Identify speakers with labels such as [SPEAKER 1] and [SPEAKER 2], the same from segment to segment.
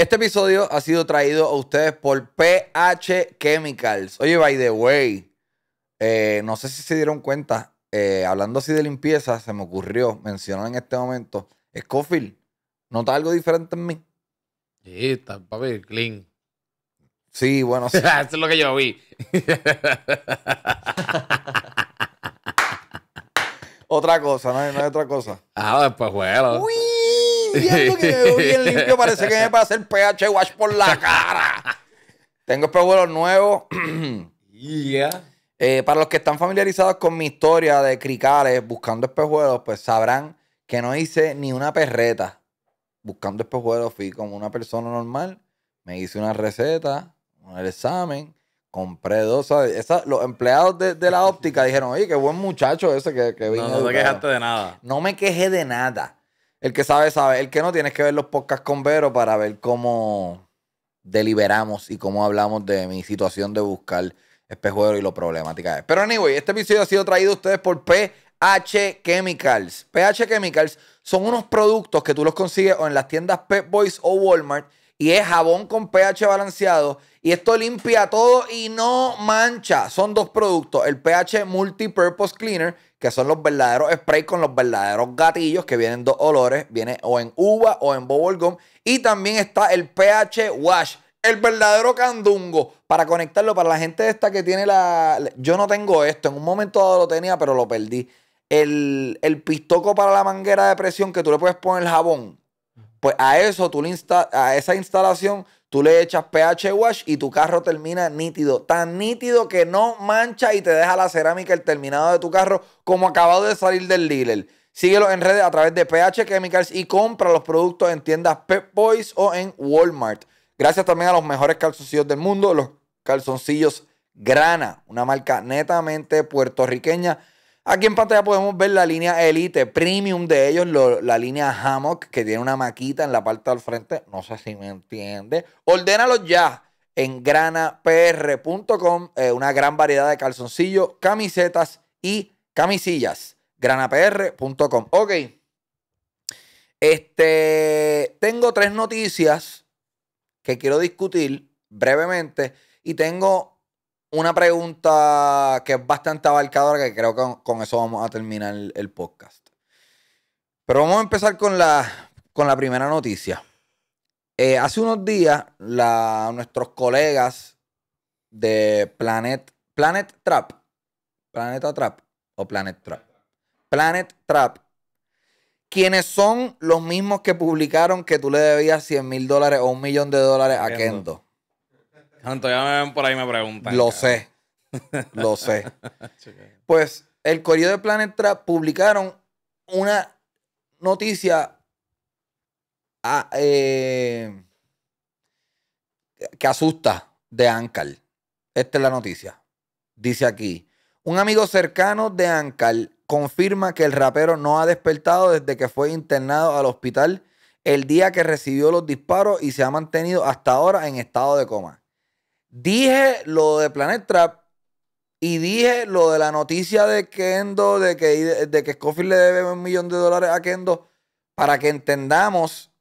[SPEAKER 1] Este episodio ha sido traído a ustedes por PH Chemicals. Oye, by the way, eh, no sé si se dieron cuenta, eh, hablando así de limpieza, se me ocurrió mencionar en este momento, Scofield, ¿nota algo diferente en mí?
[SPEAKER 2] Sí, está papi, clean. Sí, bueno. Eso es lo que yo vi. otra
[SPEAKER 1] cosa, no hay, no otra cosa.
[SPEAKER 2] Ah, después pues, bueno y bien limpio. Parece que
[SPEAKER 1] me a hacer pH wash por la cara. Tengo espejuelos nuevos. y eh, para los que están familiarizados con mi historia de cricales buscando espejuelos, pues sabrán que no hice ni una perreta. Buscando espejuelos fui como una persona normal. Me hice una receta, un examen, compré dos. los empleados de, de, la óptica dijeron, oye, qué buen muchacho ese que, vino. No, no te quejaste de nada. No me quejé de nada. El que sabe, sabe. El que no, tienes que ver los podcasts con Vero para ver cómo deliberamos y cómo hablamos de mi situación de buscar espejuelo y lo problemática es. Pero anyway, este episodio ha sido traído a ustedes por PH Chemicals. PH Chemicals son unos productos que tú los consigues o en las tiendas Pet Boys o Walmart y es jabón con pH balanceado y esto limpia todo y no mancha. Son dos productos, el PH Multipurpose Cleaner que son los verdaderos sprays con los verdaderos gatillos que vienen dos olores, viene o en uva o en bubblegum. Y también está el pH wash, el verdadero candungo, para conectarlo para la gente esta que tiene la... Yo no tengo esto, en un momento dado lo tenía, pero lo perdí. El, pistoco para la manguera de presión que tú le puedes poner el jabón. Pues a eso, tú le insta... a esa instalación, Tú le echas pH wash y tu carro termina nítido. Tan nítido que no mancha y te deja la cerámica el terminado de tu carro como acabado de salir del dealer. Síguelo en redes a través de PH Chemicals y compra los productos en tiendas Pep Boys o en Walmart. Gracias también a los mejores calzoncillos del mundo, los calzoncillos Grana, una marca netamente puertorriqueña Aquí en pantalla podemos ver la línea Elite Premium de ellos, la línea Hammock, que tiene una maquita en la parte del frente. No sé si me entiende. Ordénalos ya en granapr.com. Eh, una gran variedad de calzoncillos, camisetas y camisillas. granapr.com. Ok. Este, tengo tres noticias que quiero discutir brevemente y tengo una pregunta que es bastante abarcadora, que creo que con, eso vamos a terminar el, podcast. Pero vamos a empezar con la, con la primera noticia. Eh, hace unos días, nuestros colegas de Planet, Planet Trap, Planeta Trap o Planet Trap, Planet Trap, quienes son los mismos que publicaron que tú le debías 100 mil dólares o un millón de dólares a Kendo.
[SPEAKER 2] Ya me por ahí me preguntan. Lo sé. Lo sé.
[SPEAKER 1] Pues el correo de Planet publicaron una noticia eh, que asusta de Ancal Esta es la noticia. Dice aquí: Un amigo cercano de Ancal confirma que el rapero no ha despertado desde que fue internado al hospital el día que recibió los disparos y se ha mantenido hasta ahora en estado de coma. Dije lo de Planet Trap y dije lo de la noticia de Kendo, de que, de que Scofield le debe un millón de dólares a Kendo, para que entendamos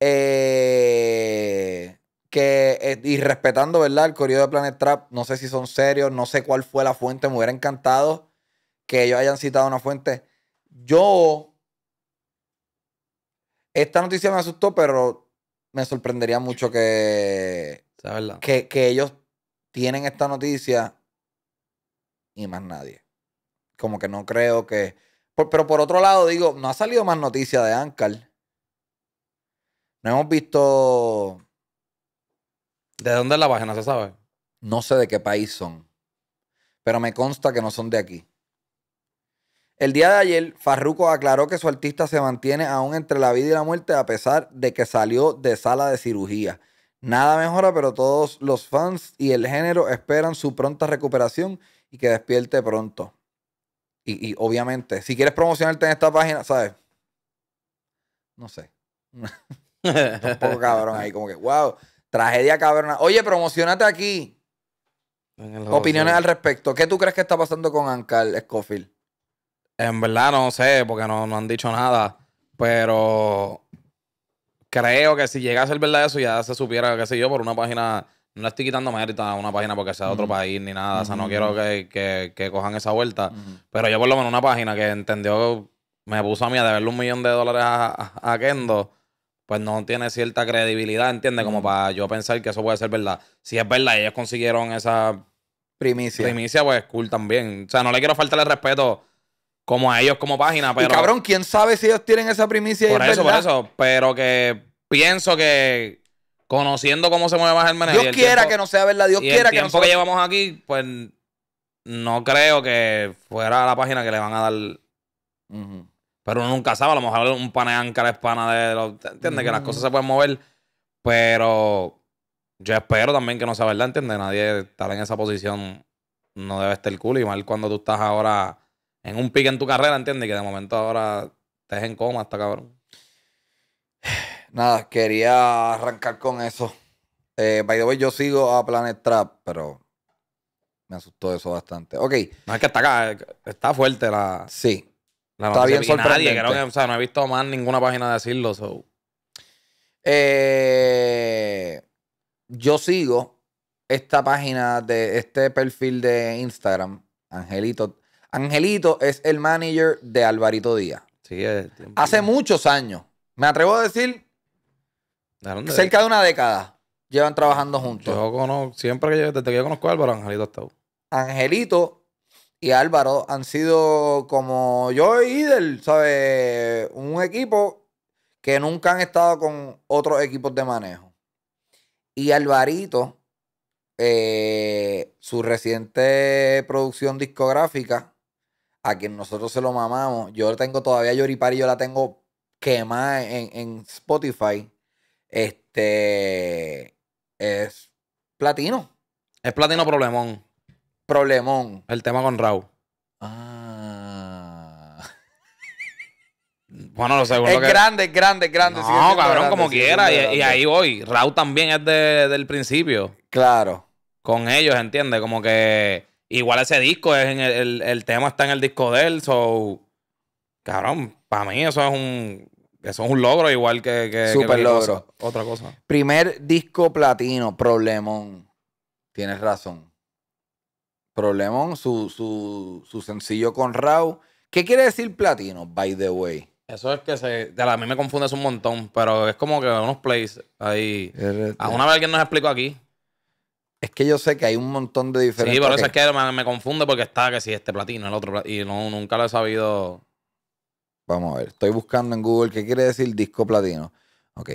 [SPEAKER 1] eh, que, eh, y respetando, ¿verdad? El corrido de Planet Trap, no sé si son serios, no sé cuál fue la fuente, me hubiera encantado que ellos hayan citado una fuente. Yo, esta noticia me asustó, pero me sorprendería mucho que que, ellos tienen esta noticia y más nadie. Como que no creo que. pero por otro lado, digo, no ha salido más noticia de Ankar. No hemos visto. ¿De dónde es la página? ¿Se sabe? No sé de qué país son. Pero me consta que no son de aquí. El día de ayer, Farruko aclaró que su artista se mantiene aún entre la vida y la muerte a pesar de que salió de sala de cirugía. Nada mejora, pero todos los fans y el género esperan su pronta recuperación y que despierte pronto. Y, obviamente, si quieres promocionarte en esta página, ¿sabes? No sé. un poco cabrón ahí, como que, wow, tragedia cabrona. Oye, promocionate aquí. Opiniones al respecto. ¿Qué tú crees que está pasando con Ancal Scofield?
[SPEAKER 2] En verdad no sé, porque no, no han dicho nada. Pero creo que si llega a ser verdad eso, ya se supiera, qué sé yo, por una página. No le estoy quitando mérito a una página porque sea de otro país ni nada. O sea, no quiero que, que, que cojan esa vuelta. Pero yo, por lo menos, una página que entendió, me puso a mí a deberle un millón de dólares a, Kendo pues no tiene cierta credibilidad, ¿entiendes? Como para yo pensar que eso puede ser verdad. Si es verdad, ellos consiguieron esa primicia. Primicia, pues cool también. O sea, no le quiero faltarle el respeto como a ellos como página, pero... cabrón,
[SPEAKER 1] ¿quién sabe si ellos tienen esa primicia? Por eso, por
[SPEAKER 2] eso. Pero que pienso que conociendo cómo se mueve más el meneo... Dios quiera que no
[SPEAKER 1] sea verdad, Dios quiera que no sea... que llevamos
[SPEAKER 2] aquí, pues no creo que fuera la página que le van a dar... Pero uno nunca sabe, a lo mejor un paneáncar es pana de... Los, ¿Entiendes? Que las cosas se pueden mover, pero... Yo espero también que no sea verdad, ¿entiendes? Nadie estar en esa posición no debe estar cool. Y mal cuando tú estás ahora en un pique en tu carrera, ¿entiendes? Que de momento ahora te en coma hasta cabrón. Nada,
[SPEAKER 1] quería arrancar con eso. Eh, by the way, yo sigo a Planet Trap, pero me asustó eso bastante.
[SPEAKER 2] Ok. No es que está acá, está fuerte la. Sí. está bien sorprendente. no he visto más ninguna página decirlo. So.
[SPEAKER 1] Eh, yo sigo esta página de este perfil de Instagram, Angelito Angelito es el manager de Alvarito Díaz. Sí, Hace muchos años. Me atrevo a decir cerca de una década. Llevan trabajando
[SPEAKER 2] juntos. Yo conozco, siempre que yo, desde que yo conozco a Álvaro, Angelito está.
[SPEAKER 1] Angelito y Álvaro han sido como yo y Idel, Un equipo que nunca han estado con otros equipos de manejo. Y Alvarito, eh, su reciente producción discográfica a quien nosotros se lo mamamos. Yo tengo todavía Yoripari, yo la tengo quemada en, en Spotify. Este es platino. Es platino
[SPEAKER 2] problemón. Problemón. El tema con Raúl. Ah. bueno, lo seguro es grande, grande, grande. No, cabrón, como quiera. Y, ahí voy. Raúl también es del principio. Claro. Con ellos, ¿entiendes? Como que Igual ese disco, es en el, tema está en el disco de él, so. Cabrón, para mí eso es un. logro igual que. que Super logro. otra cosa.
[SPEAKER 1] Primer disco platino, Problemón. Tienes razón. Problemón, su, su, su sencillo con Raw. ¿Qué quiere decir platino, by the way?
[SPEAKER 2] Eso es que se. A mí me confunde confundes un montón, pero es como que unos plays ahí. A una vez alguien nos explicó aquí.
[SPEAKER 1] Es que yo sé que hay un montón de diferentes. Sí, pero eso es
[SPEAKER 2] que me, confunde porque está que si este platino, el otro platino. Y no, nunca lo he sabido.
[SPEAKER 1] Vamos a ver, estoy buscando en Google qué quiere decir disco platino. Ok.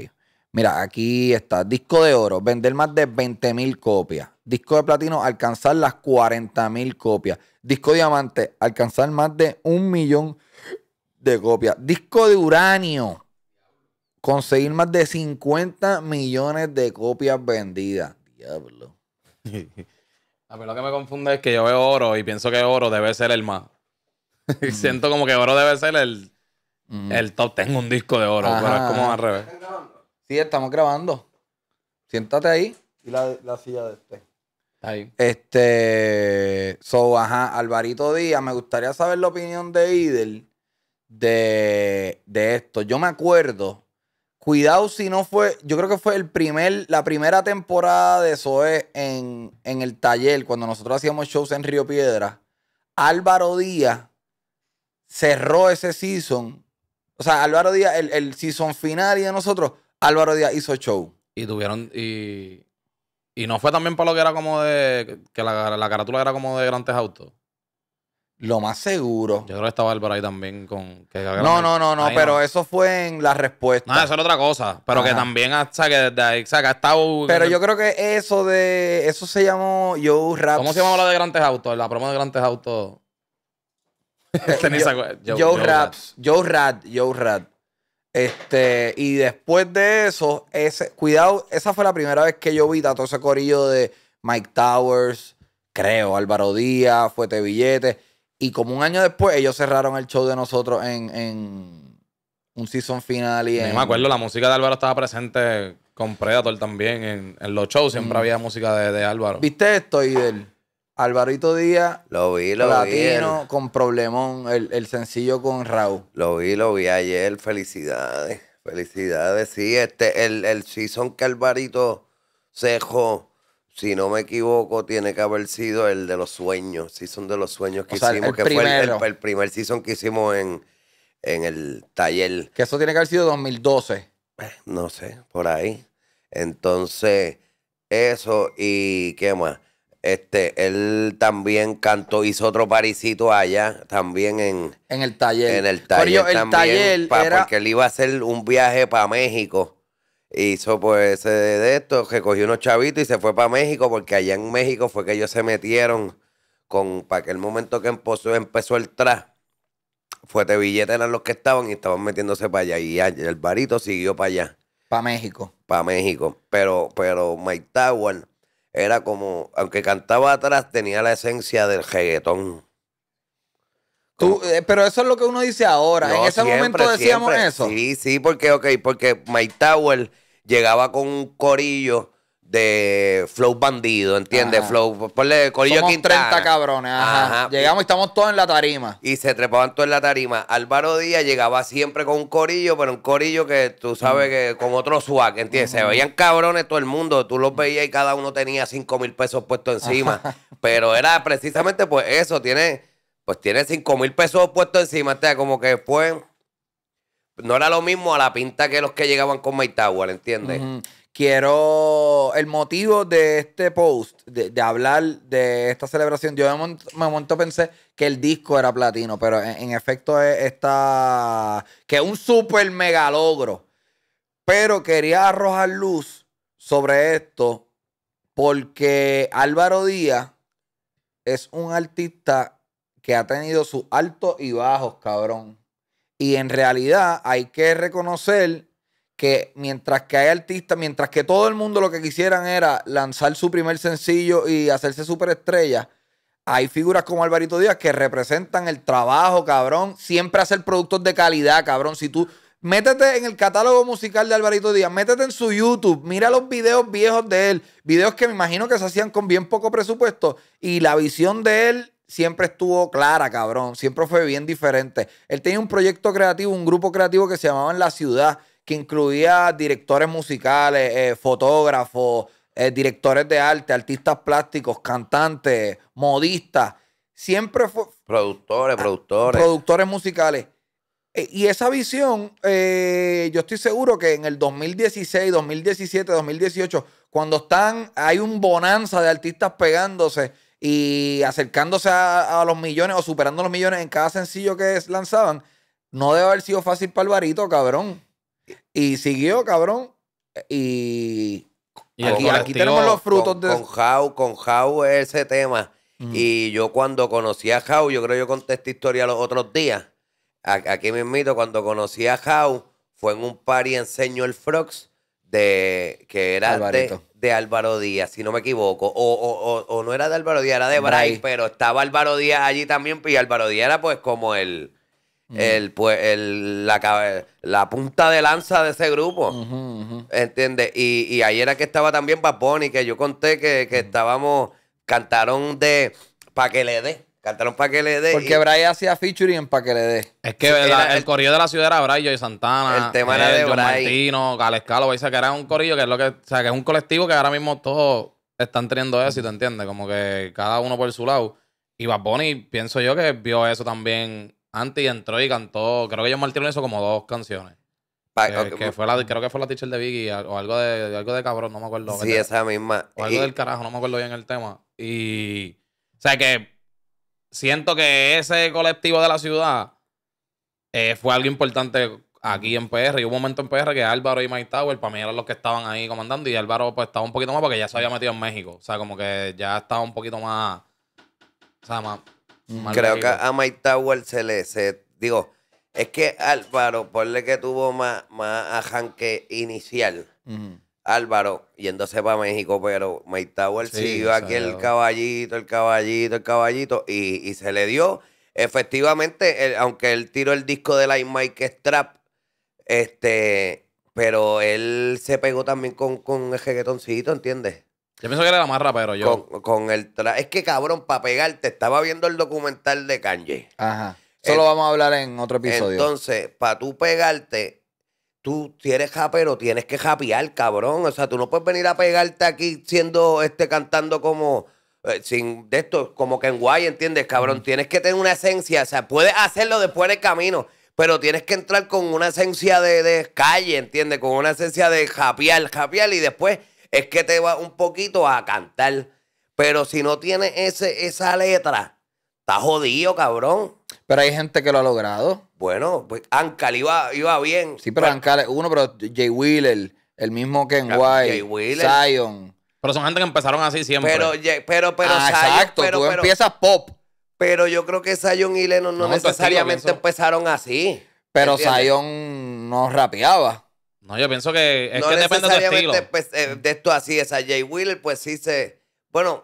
[SPEAKER 1] Mira, aquí está. Disco de oro, vender más de 20.000 copias. Disco de platino, alcanzar las 40.000 copias. Disco diamante, alcanzar más de un millón de copias. Disco de uranio, conseguir más de 50 millones de copias vendidas. Diablo.
[SPEAKER 2] A mí lo que me confunde es que yo veo oro y pienso que oro debe ser el más. Mm. Siento como que oro debe ser el, mm. el top. Tengo un disco de oro, pero es como al revés. Sí,
[SPEAKER 1] estamos grabando. Siéntate ahí. Y la, silla de este. Ahí. Este. So, ajá, Alvarito Díaz, me gustaría saber la opinión de Idel de, de esto. Yo me acuerdo Cuidado si no fue, yo creo que fue el primer, la primera temporada de Zoe en, en el taller, cuando nosotros hacíamos shows en Río Piedra. Álvaro Díaz cerró ese season. O sea, Álvaro Díaz, el, el season final y de nosotros, Álvaro Díaz
[SPEAKER 2] hizo show. Y tuvieron, y, no fue también para lo que era como de, que la, la carátula era como de Grandes Autos. Lo más seguro. Yo creo que estaba Álvaro ahí también con. Que, no, no, no, no, pero eso fue en la respuesta. No, eso era otra cosa. Pero que también hasta ah, que desde ahí, saca Pero yo creo que eso de. Eso se llamó Joe Raps. ¿Cómo se llamaba la de Grandes Autos? La promo de Grandes Autos. yo, yo, Raps. Joe Rat, Joe Rat. Este, y después de eso,
[SPEAKER 1] ese, cuidado, esa fue la primera vez que yo vi todo ese corillo de Mike Towers, creo, Álvaro Díaz, Fuete Billetes y como un año después, ellos cerraron el show de nosotros en, un season final. Y me acuerdo,
[SPEAKER 2] la música de Álvaro estaba presente con Predator también. En, los shows siempre mm. había música de, Álvaro.
[SPEAKER 1] ¿Viste esto, Idel? Alvarito Díaz.
[SPEAKER 2] Lo vi, lo Latino, vi. con
[SPEAKER 1] Problemón, el, el, sencillo con Raúl. Lo vi, lo vi ayer. Felicidades. Felicidades. Sí, este, el,
[SPEAKER 3] el season que Alvarito se si no me equivoco, tiene que haber sido el de los sueños, son de los sueños que hicimos, el que fue el, primer season que hicimos en, en el taller.
[SPEAKER 1] Que eso tiene que haber sido 2012. Eh, no sé,
[SPEAKER 3] por ahí. Entonces, eso y qué más. Este, él también cantó, hizo otro parisito allá, también en, el taller. En el taller. el Porque él iba a hacer un viaje para México hizo pues de esto, que cogió unos chavitos y se fue para México, porque allá en México fue que ellos se metieron con, para aquel momento que empezó, empezó el tras, de billete eran los que estaban y estaban metiéndose para allá. Y el barito siguió para allá.
[SPEAKER 1] Para México.
[SPEAKER 3] Para México. Pero, pero Mike Tower era como, aunque cantaba atrás, tenía la esencia del reggaetón.
[SPEAKER 1] Eh, pero eso es lo que uno dice ahora. en ese momento decíamos eso.
[SPEAKER 3] Sí, sí, porque, ok, porque Mike Tower llegaba con un corillo de flow bandido, ¿entiendes? Flow, ponle corillo Somos 30
[SPEAKER 1] cabrones, ajá. Llegamos y estamos todos en la tarima.
[SPEAKER 3] Y se trepaban todos en la tarima. Álvaro Díaz llegaba siempre con un corillo, pero un corillo que tú sabes mm. que con otro swag, ¿entiendes? Se mm. veían cabrones todo el mundo, tú los veías y cada uno tenía 5 mil pesos puesto encima. Pero era precisamente pues eso, tiene, pues tiene 5 mil pesos puestos encima, o sea, como que fue no era lo mismo a la pinta que los que llegaban con My Tower, ¿entiendes?
[SPEAKER 1] Quiero el motivo de este post, de, hablar de esta celebración. Yo me momento, pensé que el disco era platino, pero en, efecto está... que es un super mega logro. Pero quería arrojar luz sobre esto porque Álvaro Díaz es un artista que ha tenido sus altos y bajos, cabrón. Y en realidad hay que reconocer que mientras que hay artistas, mientras que todo el mundo lo que quisieran era lanzar su primer sencillo y hacerse superestrella, hay figuras como Alvarito Díaz que representan el trabajo, cabrón. Siempre hacer productos de calidad, cabrón. Si tú métete en el catálogo musical de Alvarito Díaz, métete en su YouTube, mira los videos viejos de él, videos que me imagino que se hacían con bien poco presupuesto y la visión de él siempre estuvo clara, cabrón. Siempre fue bien diferente. Él tenía un proyecto creativo, un grupo creativo que se llamaba En la Ciudad, que incluía directores musicales, eh, fotógrafos, eh, directores de arte, artistas plásticos, cantantes, modistas. Siempre fue.
[SPEAKER 3] Productores, productores.
[SPEAKER 1] Productores musicales. E, y esa visión, eh, yo estoy seguro que en el 2016, 2017, 2018, cuando están, hay un bonanza de artistas pegándose y acercándose a, los millones o superando los millones en cada sencillo que lanzaban, no debe haber sido fácil para Alvarito, cabrón. Y siguió, cabrón. Y, aquí, tenemos los frutos con,
[SPEAKER 3] de... Con How, con How ese tema. Y yo cuando conocí a How, yo creo que yo conté esta historia los otros días. Aquí me admito, cuando conocí a How, fue en un party en Señor Frogs de que era de, Álvaro Díaz, si no me equivoco. O, o, o, no era de Álvaro Díaz, era de Brian pero estaba Álvaro Díaz allí también. Y Álvaro Díaz era pues como el, mm. el, pues, el, la, la, punta de lanza de ese grupo. entiende ¿Entiendes? Y, ahí era que estaba también Papón y que yo conté que, que mm. estábamos, cantaron
[SPEAKER 1] de Pa' que le dé. Cantaron para que le dé. Porque y... hacía featuring en para que le dé. Es que el,
[SPEAKER 2] corillo de la ciudad era Bray, y Santana. El tema era eh, de John Martino, Galescalo, o que era un corrillo que es lo que, o sea, que es un colectivo que ahora mismo todos están teniendo eso, te entiendes, como que cada uno por su lado. Y Bad pienso yo que vio eso también antes y entró y cantó. Creo que John Martino hizo como dos canciones. que, fue la, creo que fue la teacher de Biggie o algo de, algo de cabrón, no me acuerdo. Sí, esa misma. O algo del carajo, no me acuerdo bien el tema. Y. O sea que siento que ese colectivo de la ciudad eh, fue algo importante aquí en PR. Y hubo un momento en PR que Álvaro y Mike Tower, para mí eran los que estaban ahí comandando. Y Álvaro, pues, estaba un poquito más porque ya se había metido en México. O sea, como que ya estaba un poquito más. O sea, más. Mm. Creo que
[SPEAKER 3] a Mike Tower se le. Se, digo, es que Álvaro, ponle que tuvo más, más ajanque inicial. Álvaro yéndose para México, pero Mike Tower sí, aquí el caballito, el caballito, el caballito, y, se le dio. Efectivamente, aunque él tiró el disco de Light Mike Strap, este, pero él se pegó también con, con el jeguetoncito, ¿entiendes?
[SPEAKER 2] Yo pienso que era la más rapero, yo. Con, el Es que
[SPEAKER 3] cabrón, para pegarte, estaba viendo el documental de Kanye.
[SPEAKER 2] Ajá. Eh, Eso lo vamos a hablar en
[SPEAKER 3] otro episodio. Entonces, para tú pegarte, tú tienes japero tienes que japear, cabrón. O sea, tú no puedes venir a pegarte aquí siendo, este, cantando como, eh, sin, de esto, como que en guay, ¿entiendes, cabrón? Tienes que tener una esencia, o sea, puedes hacerlo después el camino, pero tienes que entrar con una esencia de, calle, ¿entiendes? Con una esencia de japear, japear y después es que te va un poquito a cantar. Pero si no tienes ese, esa letra, estás jodido,
[SPEAKER 1] cabrón. Pero hay gente que lo ha logrado.
[SPEAKER 3] Bueno, pues Ankal iba, iba bien. Sí, pero,
[SPEAKER 1] pues uno, pero Jay Wheeler, el mismo
[SPEAKER 2] Ken White, Zion. Pero son gente que empezaron así siempre. Pero,
[SPEAKER 3] pero, pero, ah, Zion, exacto, pero, tú empiezas pop. Pero yo creo que Zion y Leno no, necesariamente empezaron así.
[SPEAKER 2] Pero Zion no rapeaba. No, yo pienso que es que depende
[SPEAKER 3] de pues, eh, esto así, esa Jay Wheeler, pues sí se. Bueno.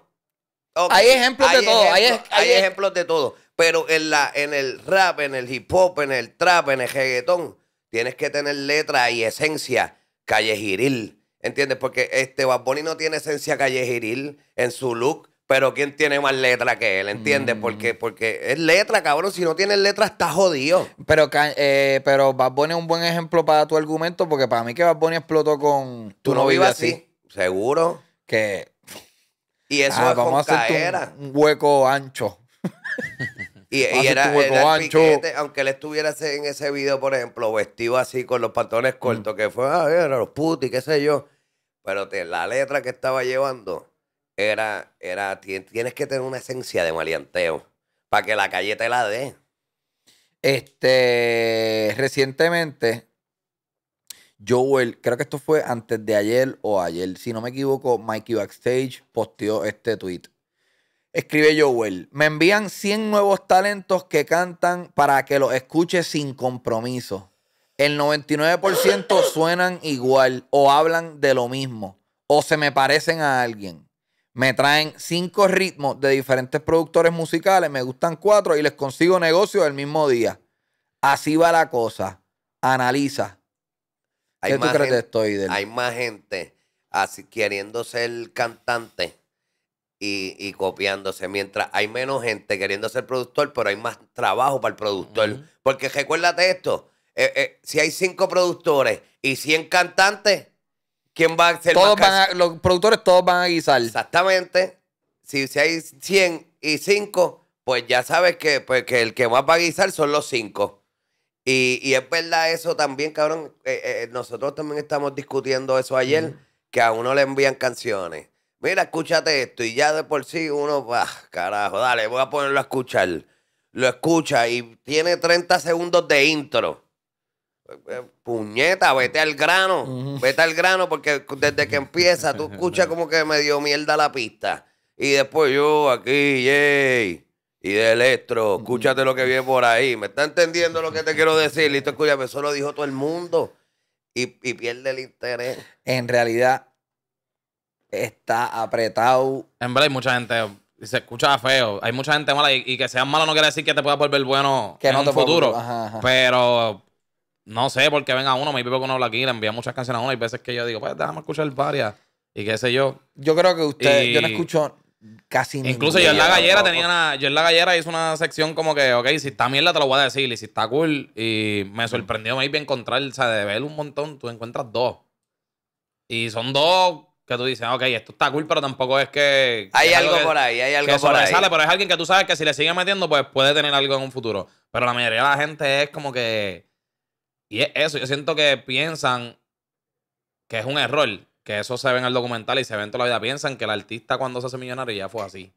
[SPEAKER 3] Hay ejemplos de todo. hay, ejemplos de todo. Pero en, la, en el rap, en el hip hop, en el trap, en el reggaetón, tienes que tener letra y esencia callejiril. ¿Entiendes? Porque este Bad Bunny no tiene esencia callejiril en su look, pero ¿quién tiene más letra que él? ¿Entiendes? Mm. Porque, porque es letra,
[SPEAKER 1] cabrón. Si no tienes letra, está jodido. Pero, eh, pero Bad Bunny es un buen ejemplo para tu argumento, porque para mí que Bad Bunny explotó con... Tú, no, vives así.
[SPEAKER 3] Seguro.
[SPEAKER 1] Que... Y eso ah, es a un hueco ancho. Y, era, era el piquete,
[SPEAKER 3] aunque él estuviera en ese video, por ejemplo, vestido así con los pantalones mm. cortos, que fue, ah,
[SPEAKER 1] era los putis, qué sé
[SPEAKER 3] yo. Pero la letra que estaba llevando era, era, tienes que tener una esencia de malianteo para que la calle te la dé.
[SPEAKER 1] Este, recientemente, Joel, creo que esto fue antes de ayer o ayer, si no me equivoco, Mikey Backstage posteó este tweet. Escribe Joel, me envían 100 nuevos talentos que cantan para que los escuche sin compromiso. El 99% suenan igual o hablan de lo mismo o se me parecen a alguien. Me traen cinco ritmos de diferentes productores musicales, me gustan cuatro y les consigo negocio el mismo día. Así va la cosa. Analiza. ¿Qué hay tú crees de Hay más gente
[SPEAKER 3] así, queriendo ser cantante y, copiándose. Mientras hay menos gente queriendo ser productor, pero hay más trabajo para el productor. Porque recuérdate esto: eh, eh, si hay cinco productores y 100 cantantes, ¿quién va a ser Los productores todos van a guisar. Exactamente. Si, si hay 100 y cinco pues ya sabes pues que, el que más va a guisar son los cinco Y, y, es verdad eso también, cabrón. Eh, nosotros también estamos discutiendo eso ayer, que a uno le envían canciones mira, escúchate esto. Y ya de por sí uno, va... Ah, carajo, dale, voy a ponerlo a escuchar. Lo escucha y tiene 30 segundos de intro. Eh, eh, puñeta, vete al grano. Vete al grano porque desde que empieza tú escuchas como que me dio mierda la pista. Y después yo aquí, Y de electro, escúchate lo que viene por ahí. ¿Me está entendiendo lo que te quiero decir? Listo, escúchame, eso lo dijo todo el mundo. Y, y pierde el interés.
[SPEAKER 2] En realidad, está apretado. En verdad hay mucha gente, se escucha feo, hay mucha gente mala y, que seas malo no quiere decir que te puedas volver bueno en el futuro. Pero no sé Porque qué venga uno, me iba que uno aquí, le envía muchas canciones a uno y veces que yo digo, pues déjame escuchar varias y qué sé yo. Yo creo que usted, yo no escucho casi Incluso yo en la gallera tenía una, yo en la gallera hice una sección como que, ok, si está mierda te lo voy a decir y si está cool. Y me sorprendió me iba a encontrar, o sea, de ver un montón, tú encuentras dos. Y son dos que tú dices, ah, ok, esto está cool, pero tampoco es que. Hay algo, por ahí, hay algo por ahí. pero es alguien que tú sabes que si le sigue metiendo, pues puede tener algo en un futuro. Pero la mayoría de la gente es como que. Y es eso, yo siento que piensan que es un error, que eso se ve en el documental y se ve en toda la vida. Piensan que el artista cuando se hace millonario ya fue así.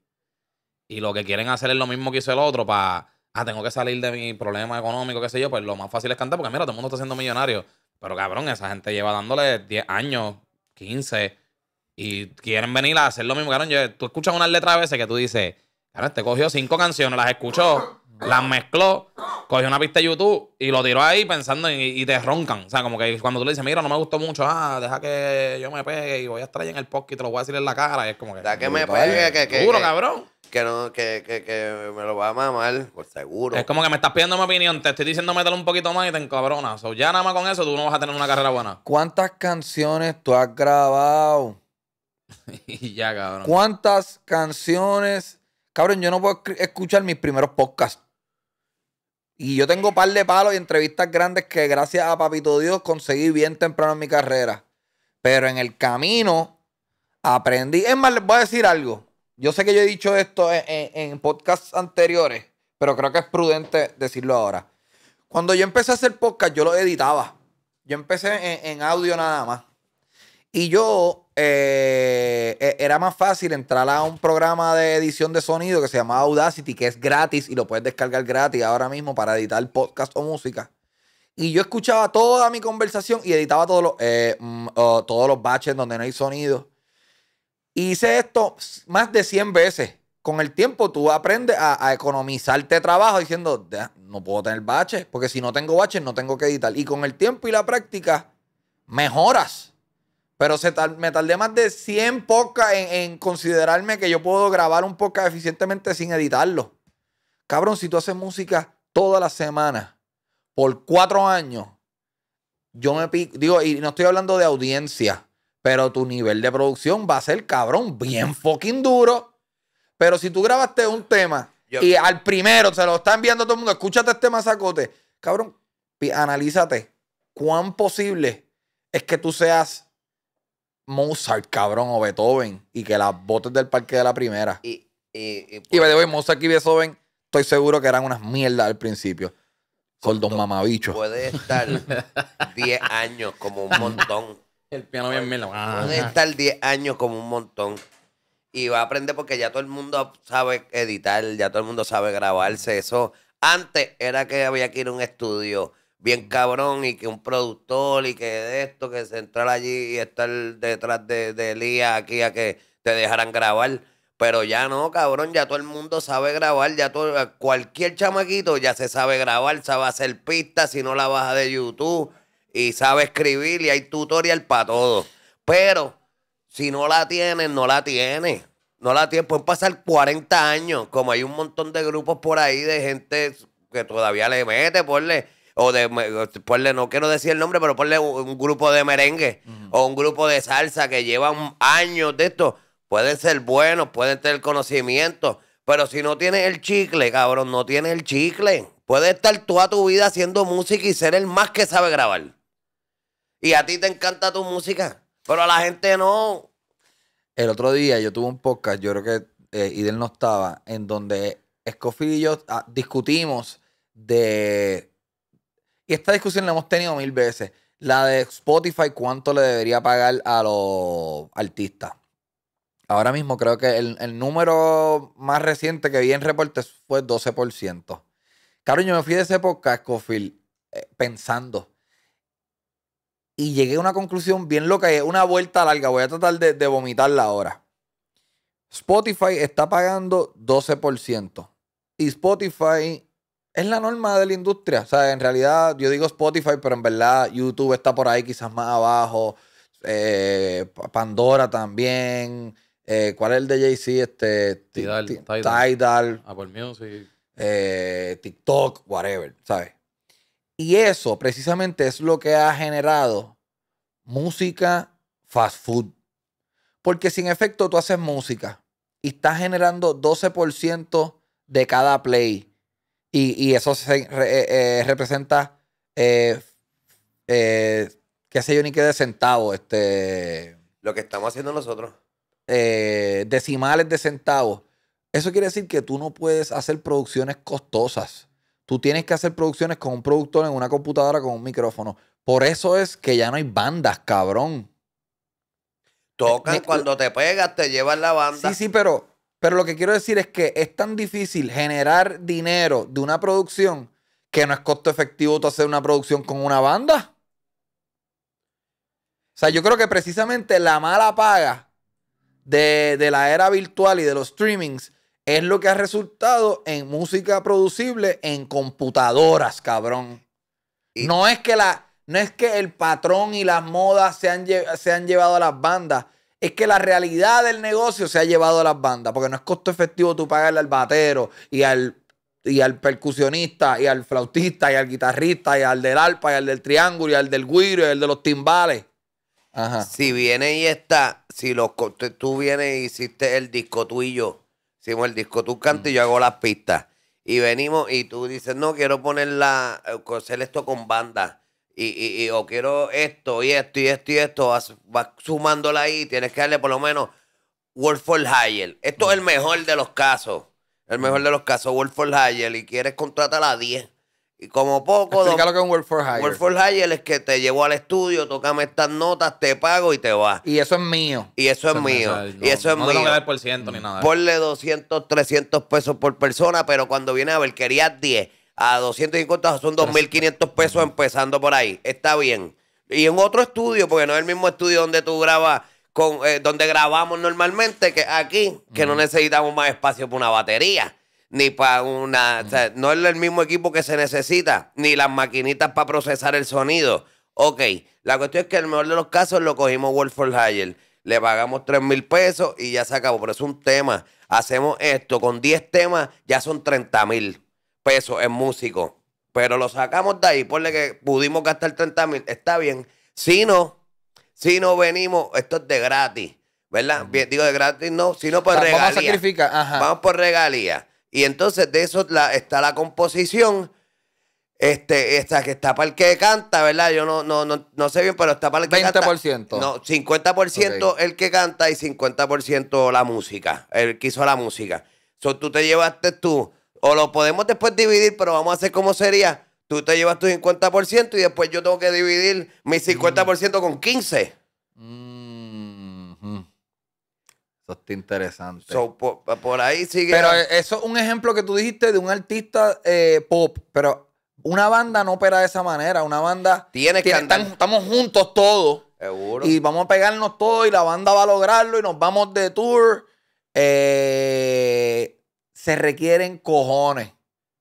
[SPEAKER 2] Y lo que quieren hacer es lo mismo que hizo el otro para. Ah, tengo que salir de mi problema económico, qué sé yo. Pues lo más fácil es cantar, porque mira, todo el mundo está siendo millonario. Pero cabrón, esa gente lleva dándole 10 años, 15 y quieren venir a hacer lo mismo. Claro, tú escuchas unas letras a veces que tú dices, claro, este cogió cinco canciones, las escuchó, las mezcló, cogió una pista de YouTube y lo tiró ahí pensando y, te roncan. O sea, como que cuando tú le dices, mira, no me gustó mucho, ah, deja que yo me pegue y voy a estar en el podcast y te lo voy a decir en la cara. Y es como que. Deja que me pegue, que. Seguro, cabrón. Que, no, que, que, que, me lo va a mamar, por seguro. Es como que me estás pidiendo mi opinión, te estoy diciendo mételo un poquito más y te encabronas. O ya nada más con eso tú no vas a tener una carrera buena.
[SPEAKER 1] ¿Cuántas canciones tú has grabado?
[SPEAKER 2] y ya, cabrón.
[SPEAKER 1] ¿Cuántas canciones? Cabrón, yo no puedo escuchar mis primeros podcasts. Y yo tengo par de palos y entrevistas grandes que gracias a Papito Dios conseguí bien temprano en mi carrera. Pero en el camino aprendí. Es más, les voy a decir algo. Yo sé que yo he dicho esto en, podcasts anteriores, pero creo que es prudente decirlo ahora. Cuando yo empecé a hacer podcast, yo lo editaba. Yo empecé en audio nada más. Y yo eh, e-, era más fácil entrar a un programa de edición de sonido que se llamaba Audacity, que es gratis y lo puedes descargar gratis ahora mismo para editar podcast o música. Y yo escuchaba toda mi conversación y editaba todos los, eh, mm, todos los baches donde no hay sonido. hice esto más de 100 veces. Con el tiempo tú aprendes a, a economizarte trabajo diciendo, no puedo tener baches, porque si no tengo baches no tengo que editar. Y con el tiempo y la práctica mejoras pero se me tardé más de 100 poca en, considerarme que yo puedo grabar un podcast eficientemente sin editarlo. Cabrón, si tú haces música toda la semana por cuatro años, yo me pico, digo, y no estoy hablando de audiencia, pero tu nivel de producción va a ser, cabrón, bien fucking duro. Pero si tú grabaste un tema y al primero se lo está enviando todo el mundo, escúchate este masacote, cabrón, analízate cuán posible es que tú seas Mozart, cabrón, o Beethoven, y que las botas del parque de la primera. Y, y, pues Mozart y Beethoven, estoy seguro que eran unas mierdas al principio. Son dos mamabichos. Puede
[SPEAKER 3] estar 10 años como un montón. El piano bien melo. Ah. Puede estar 10 años como un montón. Y va a aprender porque ya todo el mundo sabe editar, ya todo el mundo sabe grabarse. Eso antes era que había que ir a un estudio bien cabrón y que un productor y que de esto, que se entrar allí y estar detrás de, de aquí a que te dejaran grabar. Pero ya no, cabrón, ya todo el mundo sabe grabar, ya todo, cualquier chamaquito ya se sabe grabar, sabe hacer pistas, si no la baja de YouTube, y sabe escribir, y hay tutorial para todo. Pero si no la tienen, no la tiene No la tienen, pueden pasar 40 años, como hay un montón de grupos por ahí de gente que todavía le mete, ponle o de, ponle, no quiero decir el nombre, pero ponle un grupo de merengue o un grupo de salsa que llevan años de esto, pueden ser buenos, pueden tener conocimiento, pero si no tienes el chicle, cabrón, no tienes el chicle. Puedes estar toda tu vida haciendo música y ser el más que sabe grabar. Y a ti te encanta tu música, pero a la gente no.
[SPEAKER 1] El otro día yo tuve un podcast, yo creo que eh, Idel no estaba, en donde Escofillo y yo ah, discutimos de y esta discusión la hemos tenido mil veces. La de Spotify, cuánto le debería pagar a los artistas. Ahora mismo creo que el, número más reciente que vi en reportes fue 12%. Claro, yo me fui de ese podcast, Cofield, eh, pensando. Y llegué a una conclusión bien loca una vuelta larga. Voy a tratar de, de vomitarla ahora. Spotify está pagando 12%. Y Spotify es la norma de la industria. O sea, en realidad yo digo Spotify, pero en verdad YouTube está por ahí quizás más abajo. Eh, Pandora también. Eh, ¿Cuál es el de jay Este, Tidal, Tidal, Apple Music. Eh, TikTok, whatever, ¿sabes? Y eso precisamente es lo que ha generado música fast food. Porque sin efecto tú haces música y estás generando 12% de cada play y, eso se, eh, eh, representa, eh, qué sé yo, ni qué de centavos. Este, Lo que estamos haciendo nosotros. decimales de centavos. Eso quiere decir que tú no puedes hacer producciones costosas. Tú tienes que hacer producciones con un productor en una computadora con un micrófono. Por eso es que ya no hay bandas, cabrón. Tocan cuando
[SPEAKER 3] te pegas, te llevan la banda.
[SPEAKER 1] Sí, sí, pero pero lo que quiero decir es que es tan difícil generar dinero de una producción que no es costo efectivo hacer una producción con una banda. O sea, yo creo que precisamente la mala paga de, la era virtual y de los streamings es lo que ha resultado en música producible en computadoras, cabrón. no es que la, no es que el patrón y las modas se han, se han llevado a las bandas, es que la realidad del negocio se ha llevado a las bandas, porque no es costo efectivo tú pagarle al batero y al, y al percusionista y al flautista y al guitarrista y al del arpa y al del triángulo y al del guiro y al de los timbales. Ajá. Si viene y
[SPEAKER 3] está, si los, tú vienes y hiciste el disco tú y yo, hicimos el disco tú cantas y yo mm. hago las pistas y venimos y tú dices, no, quiero ponerla, la, hacer eh, esto con banda y, o quiero esto y esto y esto y esto, vas, sumándola ahí, tienes que darle por lo menos World for Hire. Esto es el mm. mejor de los casos. El mejor mm. de los casos, World for Hire, y quieres contratar a 10. Y como poco. es lo que
[SPEAKER 1] es World for Hire. World
[SPEAKER 3] for Hire es que te llevo al estudio, tocame estas notas, te pago y te vas.
[SPEAKER 1] Y eso es mío. Y eso,
[SPEAKER 3] es mío. y eso es mío. no a dar
[SPEAKER 2] por ciento ni nada. Ponle
[SPEAKER 3] 200, 300 pesos por persona, pero cuando viene a ver, querías 10 a 250 son 2.500 pesos empezando por ahí. Está bien. Y en otro estudio, porque no es el mismo estudio donde tú grabas, con, eh, donde grabamos normalmente, que aquí, que no necesitamos más espacio para una batería, ni para una... no es el mismo equipo que se necesita, ni las maquinitas para procesar el sonido. Ok, la cuestión es que en el mejor de los casos lo cogimos Wolf for Hire. Le pagamos 3.000 pesos y ya se acabó. Pero es un tema. Hacemos esto con 10 temas, ya son 30.000 mil peso en músico pero lo sacamos de ahí, ponle que pudimos gastar 30 mil, está bien. Si no, si no venimos, esto es de gratis, ¿verdad? digo de gratis, no, sino por Vamos por regalía. Y entonces de eso está la composición. Este, esta que está para el que canta, ¿verdad? Yo no, no, no, no sé bien, pero está para el que canta. 20%. No, 50% el que canta y 50% la música, el que hizo la música. So, tú te llevaste tú o lo podemos después dividir, pero vamos a hacer cómo sería. Tú te llevas tu 50% y después yo tengo que dividir mi 50% con 15.
[SPEAKER 1] Mm-hmm. Eso está interesante. por, ahí sigue. Pero eso es un ejemplo que tú dijiste de un artista eh, pop, pero una banda no opera de esa manera. Una banda. tiene, que andar. estamos juntos todos. Seguro. Y vamos a pegarnos todos y la banda va a lograrlo y nos vamos de tour. Eh, se requieren cojones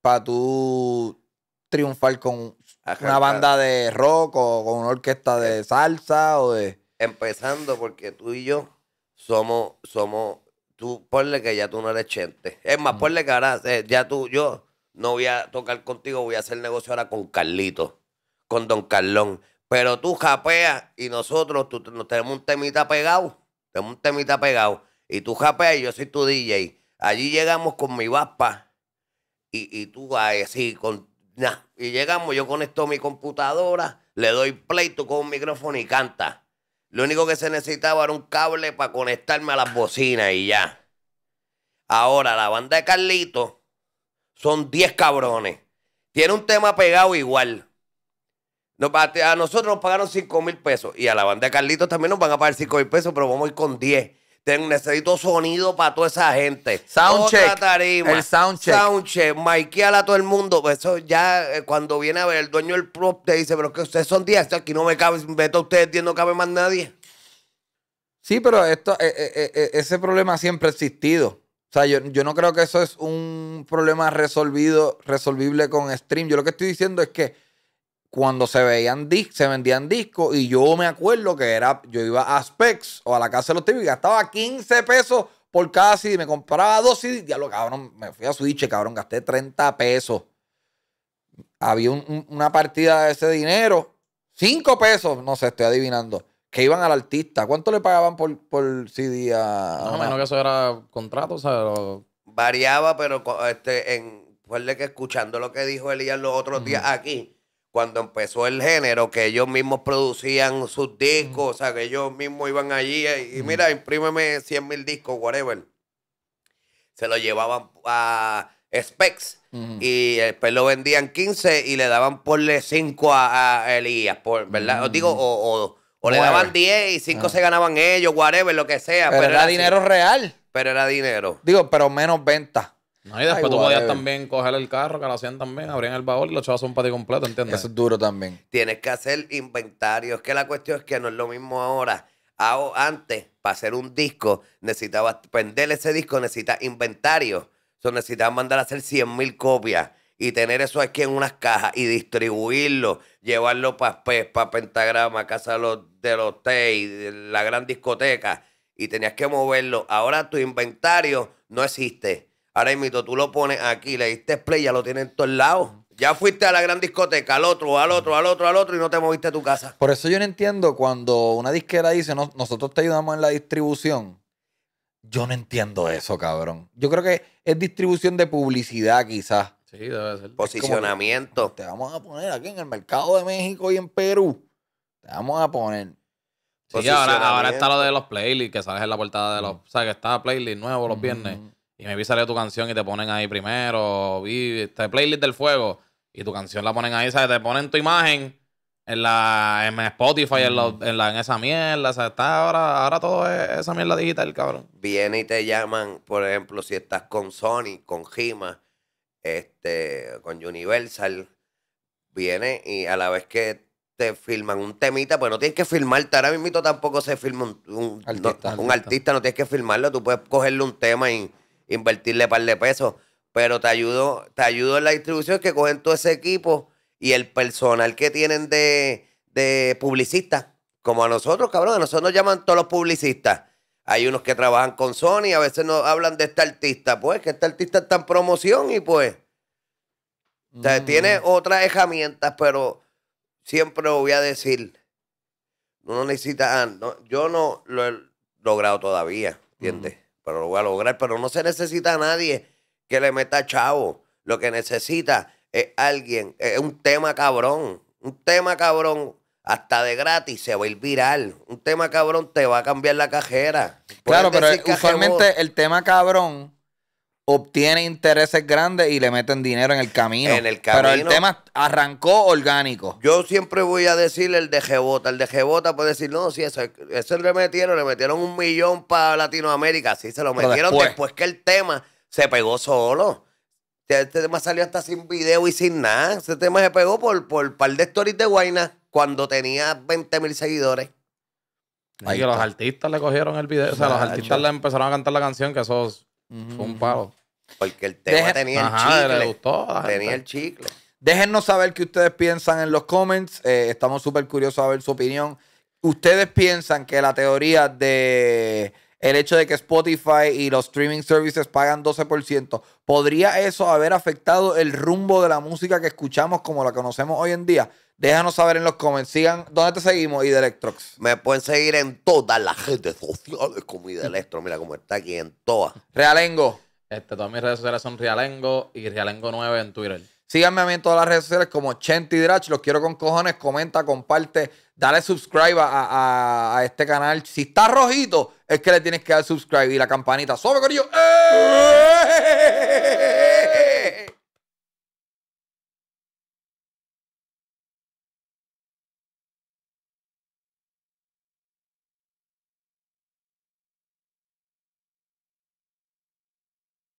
[SPEAKER 1] para tú triunfar con una banda de rock o con una orquesta de em salsa o de... Empezando porque
[SPEAKER 3] tú y yo somos, somos, tú ponle que ya tú no eres chente. Es más, mm. ponle que ahora eh, ya tú, yo no voy a tocar contigo, voy a hacer negocio ahora con Carlito, con Don Carlón. Pero tú japeas y nosotros tenemos un temita pegado, tenemos un temita pegado. Y tú japeas y yo soy tu DJ. Allí llegamos con mi vaspa y, y tú así, con, nada y llegamos, yo conecto mi computadora, le doy play, tú con un micrófono y canta. Lo único que se necesitaba era un cable para conectarme a las bocinas y ya. Ahora, la banda de Carlitos son 10 cabrones. Tiene un tema pegado igual. Nos, a nosotros nos pagaron 5 mil pesos y a la banda de Carlitos también nos van a pagar 5 mil pesos, pero vamos a ir con 10 necesito sonido para toda esa gente. Soundcheck. Otra El soundcheck. Soundcheck. Maikeala a todo el mundo. Pues eso ya, eh, cuando viene a ver, el dueño del prop
[SPEAKER 1] te dice, pero es que ustedes son 10, aquí no me cabe, vete a ustedes 10, no cabe más nadie. Sí, pero esto, eh, eh, ese problema siempre ha existido. O sea, yo, yo, no creo que eso es un problema resolvido, resolvible con stream. Yo lo que estoy diciendo es que cuando se veían se vendían discos y yo me acuerdo que era, yo iba a Specs o a la casa de los tíos y gastaba 15 pesos por cada CD, me compraba dos CDs, lo cabrón, me fui a Switch, cabrón, gasté 30 pesos. Había una partida de ese dinero, 5 pesos, no sé, estoy adivinando, que iban al artista. ¿Cuánto le pagaban
[SPEAKER 2] por, por CD a...? No, menos que eso era contrato, o sea... Variaba, pero
[SPEAKER 3] este, en, fue que escuchando lo que dijo Elías los otros días aquí, cuando empezó el género, que ellos mismos producían sus discos, o sea, que ellos mismos iban allí eh, y, mira, imprímeme 100 mil discos, whatever. Se lo llevaban a Specs y después lo vendían 15 y le daban por 5 a, Elías, ¿verdad? digo, mm. o, le daban 10 y 5 ah. se ganaban ellos,
[SPEAKER 2] whatever, lo que sea. Pero, era, dinero real. Pero era dinero.
[SPEAKER 1] Digo, pero menos venta. No, y después tú podías también
[SPEAKER 2] coger el carro, que lo hacían también, abrían el baúl y lo echabas un patio completo, ¿entiendes? Eso es duro también.
[SPEAKER 3] Tienes que hacer inventario. Es que la cuestión es que no es lo mismo ahora. Antes, para hacer un disco, necesitabas vender ese disco, necesitas inventario. sea, necesitabas mandar a hacer 100 mil copias y tener eso aquí en unas cajas y distribuirlo, llevarlo para para Pentagrama, Casa de los y la gran discoteca, y tenías que moverlo. Ahora tu inventario no existe Ahora tú lo pones aquí, le diste play, ya lo tienen en todos lados. Ya fuiste a la gran discoteca, al otro, al otro, al otro, al otro, y no te moviste a tu casa.
[SPEAKER 1] Por eso yo no entiendo cuando una disquera dice, nosotros te ayudamos en la distribución. Yo no entiendo eso, cabrón. Yo creo que es distribución de publicidad, quizás. Sí, debe ser. Posicionamiento. te vamos a poner aquí en el mercado de México y en Perú. Te vamos a poner. Sí, ahora, está
[SPEAKER 2] lo de los playlists que sabes en la portada de los. O sea, que está playlist nuevo los viernes y me vi salir tu canción y te ponen ahí primero, vi este playlist del fuego y tu canción la ponen ahí, ¿sabes? Te ponen tu imagen en la Spotify, en, esa mierda, o sea, está ahora, ahora todo es esa mierda digital, cabrón.
[SPEAKER 3] Viene y te llaman, por ejemplo, si estás con Sony, con Gima, este, con Universal, viene y a la vez que te filman un temita, pues no tienes que filmarte. Ahora mismo tampoco se filma un, un, un artista, no tienes que filmarlo. Tú puedes cogerle un tema y invertirle par de pesos, pero te ayudo, te ayudo en la distribución que cogen todo ese equipo y el personal que tienen de, de publicistas, como a nosotros, cabrón, a nosotros nos llaman todos los publicistas. Hay unos que trabajan con Sony, a veces nos hablan de este artista, pues que este artista está en promoción y pues... Mm. tiene otras herramientas, pero siempre voy a decir, ah, no necesita, yo no lo he logrado todavía, ¿entiendes? pero lo voy a lograr. Pero no se necesita a nadie que le meta chavo. Lo que necesita es alguien, es un tema cabrón. Un tema cabrón, hasta de gratis, se va a ir viral. Un tema cabrón te va a cambiar la
[SPEAKER 1] cajera. claro, pero usualmente el tema cabrón obtiene intereses grandes y le meten dinero en el camino. Pero el tema arrancó orgánico.
[SPEAKER 3] Yo siempre voy a decir el de Jebota. El de Jebota puede decir, no, si eso, eso le metieron, le metieron un millón para Latinoamérica. Sí, se lo metieron después. que el tema se pegó solo. Este tema salió hasta sin video y sin nada. Este tema se pegó por, por un par de stories de Guayna cuando tenía 20 mil seguidores.
[SPEAKER 2] Ahí que los artistas le cogieron el video. O sea, los artistas le empezaron a cantar la canción, que esos fue un palo. Porque el tema tenía el chicle. tenía el
[SPEAKER 1] chicle. Déjennos saber qué ustedes piensan en los comments. Eh, estamos súper curiosos a ver su opinión. ¿Ustedes piensan que la teoría de el hecho de que Spotify y los streaming services pagan 12%, ¿podría eso haber afectado el rumbo de la música que escuchamos como la conocemos hoy en día? Déjanos saber en los comentarios Sigan, ¿dónde te seguimos, Electrox. Me pueden seguir en todas las redes sociales
[SPEAKER 2] como Electro, Mira cómo está aquí en
[SPEAKER 1] todas. Realengo.
[SPEAKER 2] Este, todas mis redes sociales son Realengo y Realengo9 en Twitter. Síganme a mí en todas las redes sociales como Chenti Drach. Los quiero con
[SPEAKER 1] cojones. Comenta, comparte. Dale subscribe a, este canal. Si está rojito, es que le tienes que dar subscribe y la campanita. ¡Sobe, corillo! ¡Eh!